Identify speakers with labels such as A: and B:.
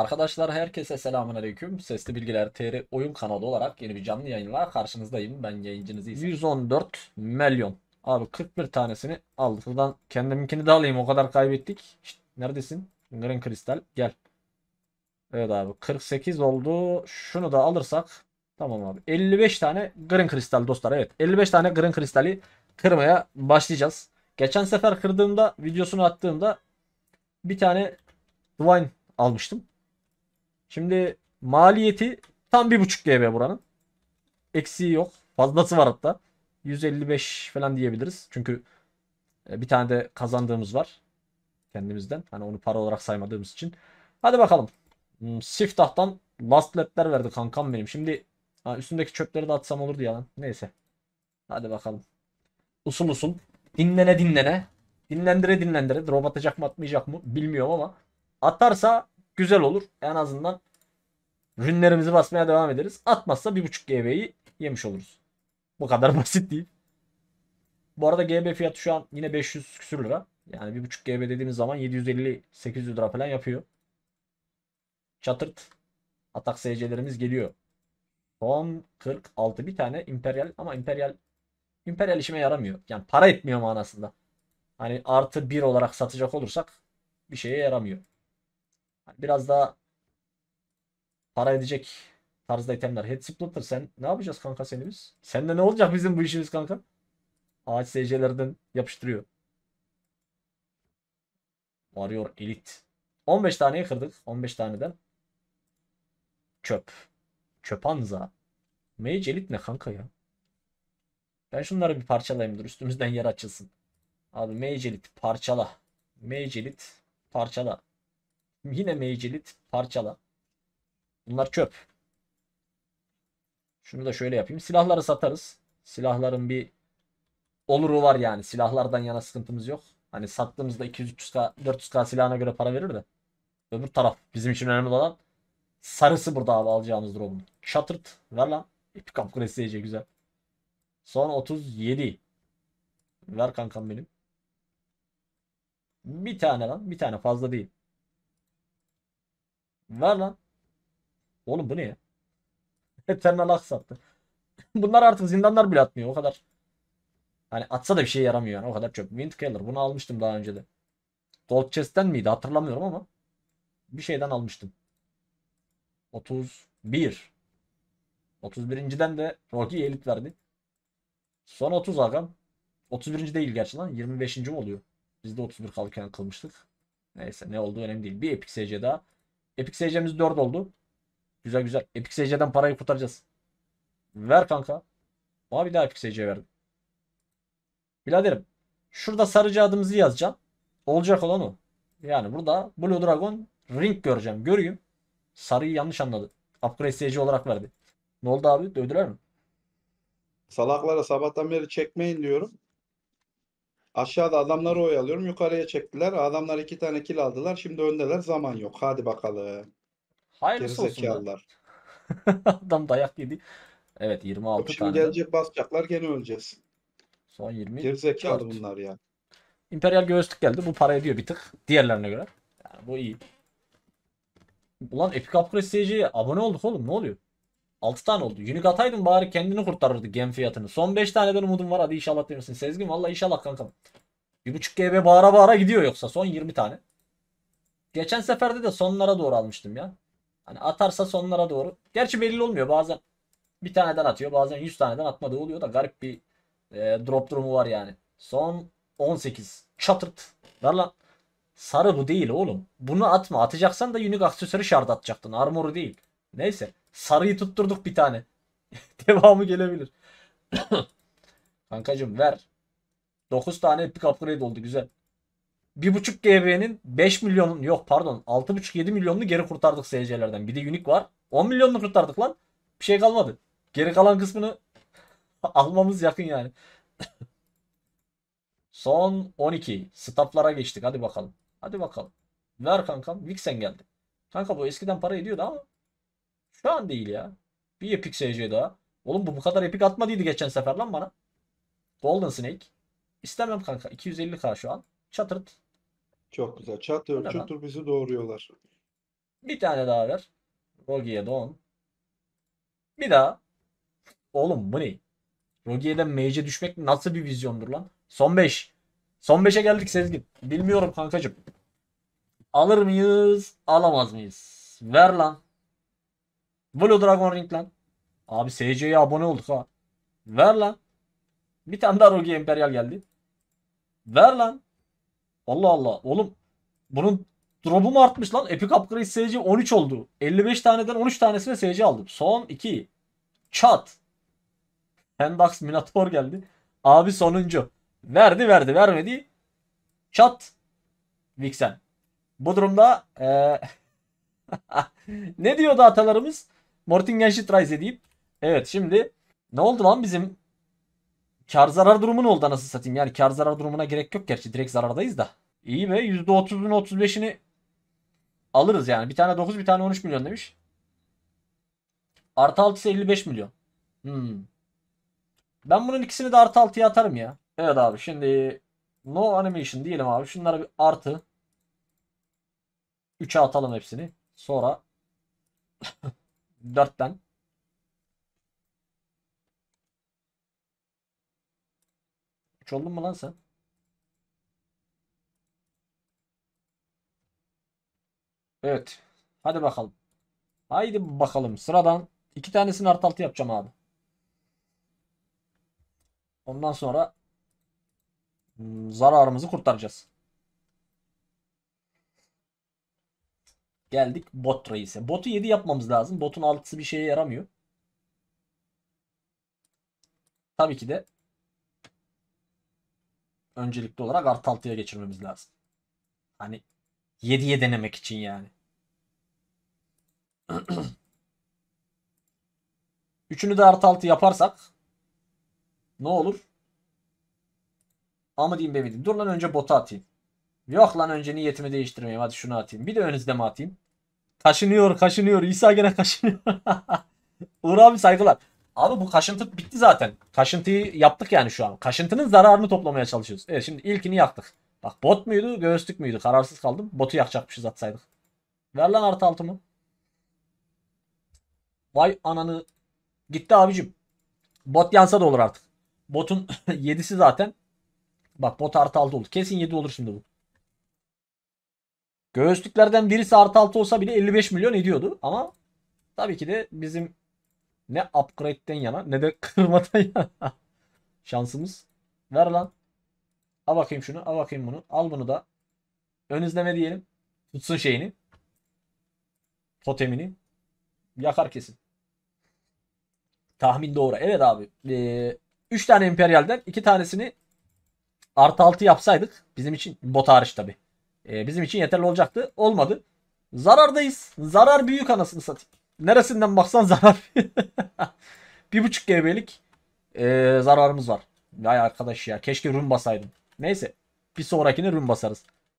A: Arkadaşlar herkese selamun aleyküm. Sesli Bilgiler TR oyun kanalı olarak yeni bir canlı yayınla karşınızdayım. Ben yayıncınızı 114 milyon. Abi 41 tanesini aldık. Buradan kendiminkini de alayım. O kadar kaybettik. Şişt, neredesin? Green Kristal Gel. Evet abi 48 oldu. Şunu da alırsak. Tamam abi. 55 tane Green Kristal dostlar. Evet 55 tane Green Kristali kırmaya başlayacağız. Geçen sefer kırdığımda videosunu attığımda bir tane Divine almıştım. Şimdi maliyeti tam 1.5 GB buranın. Eksiği yok. Fazlası var hatta. 155 falan diyebiliriz. Çünkü e, bir tane de kazandığımız var. Kendimizden. Hani onu para olarak saymadığımız için. Hadi bakalım. Hmm, Siftah'tan last lab'ler verdi kankam benim. Şimdi ha, üstündeki çöpleri de atsam olurdu ya lan. Neyse. Hadi bakalım. Usul usul. Dinlene dinlene. Dinlendire dinlendire. Drop atacak mı atmayacak mı bilmiyorum ama. Atarsa Güzel olur. En azından rünlerimizi basmaya devam ederiz. Atmazsa 1.5 GB'yi yemiş oluruz. Bu kadar basit değil. Bu arada GB fiyatı şu an yine 500 küsür lira. Yani 1.5 GB dediğimiz zaman 750-800 lira falan yapıyor. Çatırt atak SC'lerimiz geliyor. Son 46 bir tane imperial ama imperial imperial işime yaramıyor. Yani para etmiyor manasında. Hani artı 1 olarak satacak olursak bir şeye yaramıyor. Hani biraz daha para edecek tarzda itemler. Head Splitter sen ne yapacağız kanka seni biz? Sende ne olacak bizim bu işimiz kanka? Ağaç SC'lerden yapıştırıyor. Warrior Elite. 15 taneye kırdık. 15 taneden. Çöp. Çöpanza. Mage Elite ne kanka ya? Ben şunları bir parçalayayım dur. Üstümüzden yer açılsın. Abi Mage Elite parçala. Mage Elite parçala. Yine meycilit parçala. Bunlar çöp. Şunu da şöyle yapayım. Silahları satarız. Silahların bir oluru var yani. Silahlardan yana sıkıntımız yok. Hani sattığımızda 200-300k 400k silahına göre para verir de. Öbür taraf bizim için önemli olan sarısı burada abi alacağımız drop'un. Çatırt ver lan. Epic upgrade iyice güzel. Son 37. Ver kankam benim. Bir tane lan. Bir tane fazla değil. Var lan. Oğlum bu ne ya? Eternal aksattı. Bunlar artık zindanlar bile atmıyor o kadar. Hani atsa da bir şey yaramıyor yani o kadar çöp. Windkiller bunu almıştım daha önce de. Gold chest'ten miydi hatırlamıyorum ama. Bir şeyden almıştım. 31. 31.den de Rocky elit verdi. Son 30 agam. 31. değil gerçi lan. 25. mi oluyor? Biz de 31 kalırken kılmıştık. Neyse ne olduğu önemli değil. Bir epic daha. Epic SC'miz 4 oldu. Güzel güzel. Epic SC'den parayı kurtaracağız. Ver kanka. Bana bir daha Epic SC verdim. Biraderim. Şurada sarıcı adımızı yazacağım. Olacak olan o. Yani burada Blue Dragon Ring göreceğim. Göreyim. Sarıyı yanlış anladı. Upgrade SC olarak verdi. Ne oldu abi? Dövdüler mi? Salaklara sabahtan beri çekmeyin diyorum. Aşağıda adamları oyalıyorum. Yukarıya çektiler. Adamlar iki tane kill aldılar. Şimdi öndeler. Zaman yok. Hadi bakalım. Hayırlısı olsun. Adam dayak yedi. Evet 26 Şimdi tane. Şimdi gelecek basacaklar gene öleceğiz. Son 20. Gerizekalı Dört. bunlar ya. İmperyal göğüslük geldi. Bu para ediyor bir tık. Diğerlerine göre. Yani bu iyi. Ulan Epic Upgrade Stage'e abone olduk oğlum. Ne oluyor? 6 tane oldu. Unique ataydın bari kendini kurtarırdı gem fiyatını. Son 5 taneden umudum var. Hadi inşallah demesin. Sezgin valla inşallah kankam. 1.5 GB bağıra bağıra gidiyor yoksa son 20 tane. Geçen seferde de sonlara doğru almıştım ya. Hani atarsa sonlara doğru. Gerçi belli olmuyor bazen. Bir taneden atıyor bazen 100 taneden atmadığı oluyor da garip bir e, drop durumu var yani. Son 18 çatırt. Ver lan. Sarı bu değil oğlum. Bunu atma. Atacaksan da unique aksesuarı şard atacaktın. Armoru değil. Neyse. Sarıyı tutturduk bir tane. Devamı gelebilir. Kankacım ver. 9 tane epic upgrade oldu güzel. 1.5 GB'nin 5 milyonun yok pardon 6.5-7 milyonunu geri kurtardık seyircilerden Bir de Unique var. 10 milyonunu kurtardık lan. Bir şey kalmadı. Geri kalan kısmını almamız yakın yani. Son 12. Staplara geçtik. Hadi bakalım. Hadi bakalım. Ver kankam. Vixen geldi. Kanka bu eskiden para ediyordu ama şu an değil ya. Bir epik SC daha. Oğlum bu bu kadar epic atmadıydı geçen sefer lan bana. Golden Snake. İstemem kanka. 250k şu an. Çatırt. Çok güzel. Çatır Hemen. bizi doğuruyorlar. Bir tane daha ver. Rogi'ye don. Bir daha. Oğlum bu ne? Rogi'ye'den Mage'e düşmek nasıl bir vizyondur lan? Son 5. Son 5'e geldik Sezgin. Bilmiyorum kankacım. Alır mıyız? Alamaz mıyız? Ver lan. Volo Dragon Ring lan. Abi SC'ye abone olduk ha. Ver lan. Bir tane daha Rogue Imperial geldi. Ver lan. Allah Allah. Oğlum bunun drop'u mu artmış lan? Epic Upgrade SC 13 oldu. 55 taneden 13 tanesine SC aldım. Son 2. Çat. Pendax Minator geldi. Abi sonuncu. Verdi verdi vermedi. Çat. Vixen. Bu durumda ee... ne diyordu atalarımız? Mortingen Rise deyip. Evet şimdi ne oldu lan bizim kar zarar durumu ne oldu nasıl satayım? Yani kar zarar durumuna gerek yok gerçi direkt zarardayız da. İyi be %30'unu 35'ini alırız yani. Bir tane 9 bir tane 13 milyon demiş. Artı 6 ise 55 milyon. Hmm. Ben bunun ikisini de artı 6'ya atarım ya. Evet abi şimdi no animation diyelim abi. Şunlara bir artı 3'e atalım hepsini. Sonra Dörtten. Üç oldun mu lan sen? Evet. Hadi bakalım. Haydi bakalım. Sıradan iki tanesini art altı yapacağım abi. Ondan sonra hmm, zararımızı kurtaracağız. Geldik bot reise. Botu 7 yapmamız lazım. Botun 6'sı bir şeye yaramıyor. Tabii ki de öncelikli olarak artı 6'ya geçirmemiz lazım. Hani 7'ye denemek için yani. Üçünü de artı 6 yaparsak ne olur? Ama diyeyim be Dur lan önce botu atayım. Yok lan önce niyetimi değiştirmeyeyim. Hadi şunu atayım. Bir de ön mi atayım. Kaşınıyor kaşınıyor. İsa gene kaşınıyor. Uğur abi saygılar. Abi bu kaşıntı bitti zaten. Kaşıntıyı yaptık yani şu an. Kaşıntının zararını toplamaya çalışıyoruz. Evet şimdi ilkini yaktık. Bak bot muydu göğüslük müydü? Kararsız kaldım. Botu yakacakmışız atsaydık. Ver lan artı altımı. Vay ananı. Gitti abicim. Bot yansa da olur artık. Botun 7'si zaten. Bak bot artı 6 oldu. Kesin 7 olur şimdi bu. Göğüslüklerden birisi artı altı olsa bile 55 milyon ediyordu. Ama tabii ki de bizim ne upgrade'den yana ne de kırmadan yana şansımız. Ver lan. Al bakayım şunu. Al bakayım bunu. Al bunu da. Ön izleme diyelim. Tutsun şeyini. Totemini. Yakar kesin. Tahmin doğru. Evet abi. 3 ee, üç tane emperyalden 2 tanesini artı 6 yapsaydık. Bizim için bot hariç tabi e, bizim için yeterli olacaktı. Olmadı. Zarardayız. Zarar büyük anasını satayım. Neresinden baksan zarar. bir buçuk GB'lik e, zararımız var. Vay arkadaş ya keşke run basaydım. Neyse bir sonrakini run basarız.